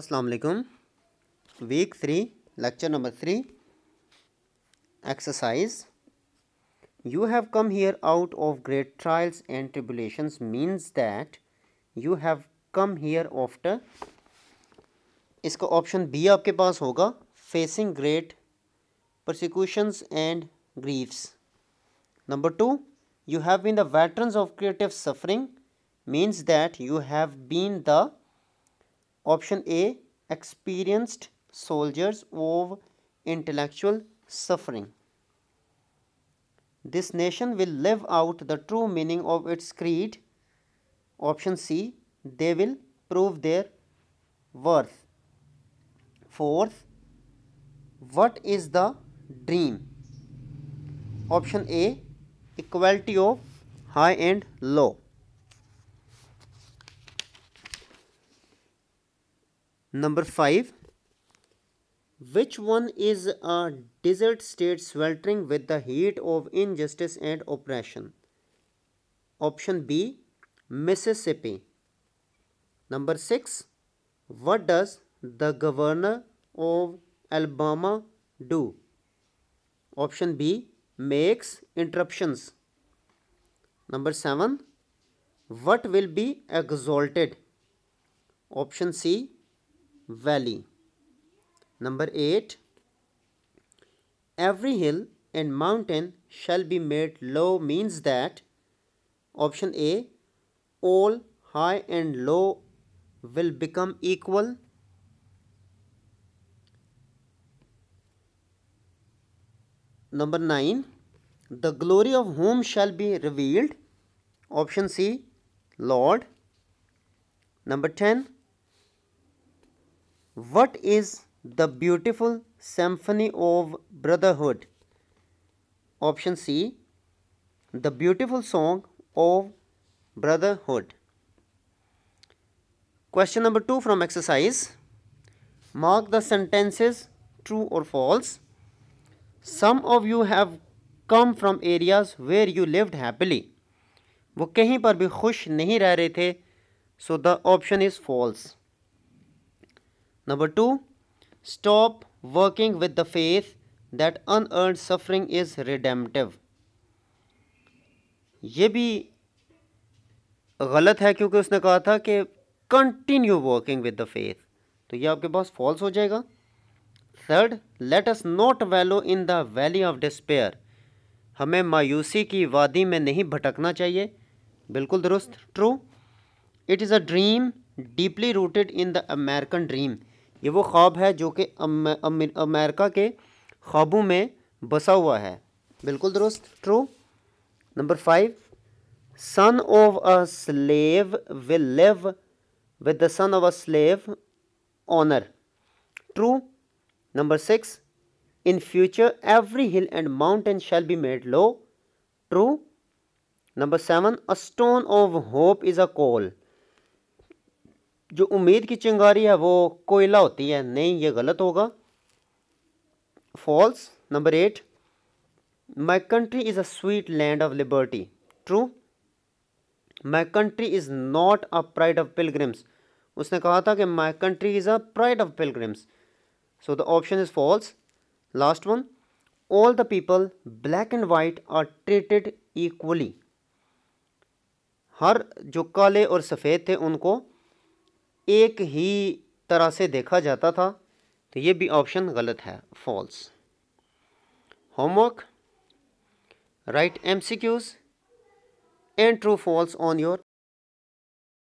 assalamu alaikum week 3 lecture number 3 exercise you have come here out of great trials and tribulations means that you have come here after iska option b aapke paas hoga facing great persecutions and griefs number 2 you have been the veterans of creative suffering means that you have been the option a experienced soldiers of intellectual suffering this nation will live out the true meaning of its creed option c they will prove their worth fourth what is the dream option a equality of high and low Number 5. Which one is a desert state sweltering with the heat of injustice and oppression? Option B. Mississippi. Number 6. What does the governor of Alabama do? Option B. Makes interruptions. Number 7. What will be exalted? Option C valley. Number 8. Every hill and mountain shall be made low means that option A. All high and low will become equal. Number 9. The glory of whom shall be revealed? Option C. Lord. Number 10. What is the beautiful symphony of brotherhood? Option C. The beautiful song of brotherhood. Question number 2 from exercise. Mark the sentences true or false. Some of you have come from areas where you lived happily. वो कहीं पर भी खुश नहीं रह रहे थे Number two, stop working with the faith that unearned suffering is redemptive. ये भी गलत है क्योंकि उसने कहा था कि continue working with the faith तो ये आपके पास फॉल्स हो जाएगा third let us not wallow in the valley of despair हमें मायूसी की वादी में नहीं भटकना चाहिए बिल्कुल दुरुस्त true it is a dream deeply rooted in the American dream ये वो ख्वाब है जो कि अमेरिका के ख्वाबों में बसा हुआ है बिल्कुल दुरुस्त true number five son of a slave will live with the son of a slave owner true number six in future every hill and mountain shall be made low true number seven a stone of hope is a coal जो उम्मीद की चिंगारी है वो कोयला होती है नहीं ये गलत होगा false number eight my country is a sweet land of liberty true my country is not a pride of pilgrims उसने कहा था कि my country is a pride of pilgrims so the option is false last one all the people black and white are treated equally हर जो काले और सफ़ेद थे उनको एक ही तरह से देखा जाता था तो ये भी ऑप्शन गलत है false homework right M C Qs and true false on your